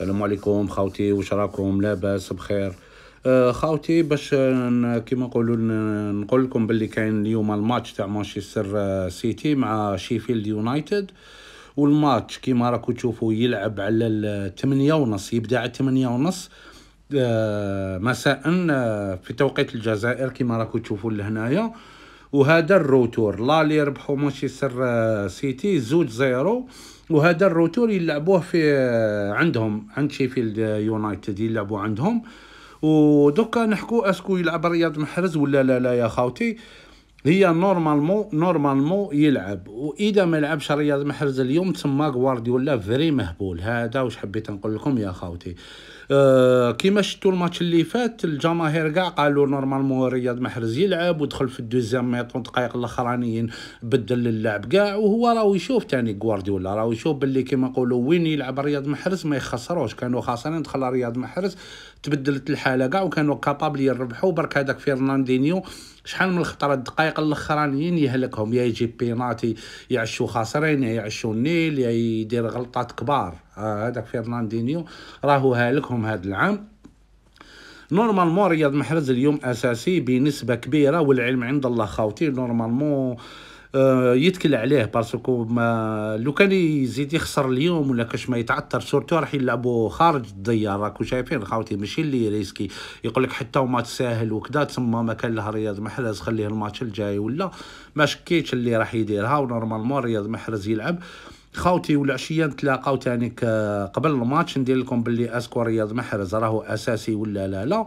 السلام عليكم خاوتي واش راكم لاباس بخير أه، خاوتي باش كيما نقولوا نقول لكم باللي كاين اليوم الماتش تاع مانشستر سيتي مع شيفيلد يونايتد والماتش كيما راكم تشوفوا يلعب على 8 ونص يبدا على 8 ونص أه، مساء أه، في توقيت الجزائر كيما راكم تشوفوا لهنايا وهذا الروتور لا اللي ربحوا مانشستر آه، سيتي زوج زيرو وهذا الروتور يلعبوه في آه، عندهم عند شيفيلد يونايتد يلعبوا عندهم ودوكا نحكو اسكو يلعب رياض محرز ولا لا لا يا خاوتي هي نورمالمون نورمالمون يلعب واذا ما لعبش رياض محرز اليوم تما غوارديولا فري مهبول هذا واش حبيت نقول لكم يا خاوتي آه، كيما شفتوا الماتش اللي فات الجماهير كاع قالوا نورمالمون رياض محرز يلعب ودخل في الدوزيام ميطون دقائق الاخرانيين بدل اللعب كاع وهو راهو يشوف تاني غوارديولا راهو يشوف باللي كيما نقولوا وين يلعب رياض محرز ما يخسروش كانوا خاسرين دخل رياض محرز تبدلت الحاله كاع وكانوا كابابل يربحوا برك هذاك فيرناندينيو شحال من الخطره الدقائق الاخرانيين يهلكهم يا يجيب بيناتي يعشوا خاسرين يا يعشوا النيل يا يدير غلطات كبار آه، هذاك فيرناندينيو راهو هالكهم هذا العام نورمالمون رياض محرز اليوم اساسي بنسبه كبيره والعلم عند الله خاوتي نورمالمون آه، يتكل عليه باسكو ما لو كان يزيد يخسر اليوم ولا كاش ما يتعثر سورتو راح يلعبوا خارج الديار راكو شايفين خاوتي ماشي اللي ريسكي يقول لك حتى ماتش ساهل وكذا تما ما كان لها رياض محرز خليه الماتش الجاي ولا ما شكيتش اللي راح يديرها ونورمالمون رياض محرز يلعب خاوتي والعشيه نتلاقاو تاني يعني قبل الماتش ندير لكم باللي اسكو رياض محرز راهو اساسي ولا لا لا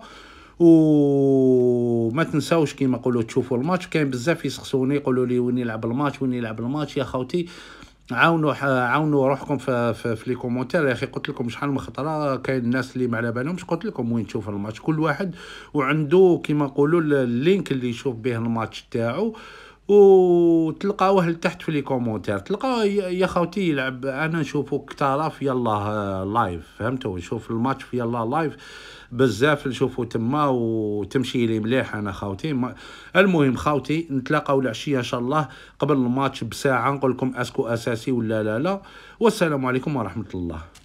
ما تنساوش كيما نقولوا تشوفوا الماتش كاين بزاف يسخسوني يقولوا لي وين يلعب الماتش وين يلعب الماتش يا خاوتي عاونوا عاونوا روحكم في, في, في لي كومونتير يا اخي قلت لكم شحال من خطره كاين الناس اللي ما على بالهمش قلت لكم وين تشوف الماتش كل واحد وعنده كيما نقولوا اللينك اللي يشوف به الماتش تاعو وتلقاوه لتحت في لي كومونتير تلقاوه يا خوتي يلعب انا نشوفو كتراف يلا لايف آه، فهمتوا نشوف الماتش في يلا لايف بزاف نشوفو تما وتمشي لي مليح انا خوتي المهم خوتي نتلاقاو العشيه ان شاء الله قبل الماتش بساعه نقول لكم اسكو اساسي ولا لا لا والسلام عليكم ورحمه الله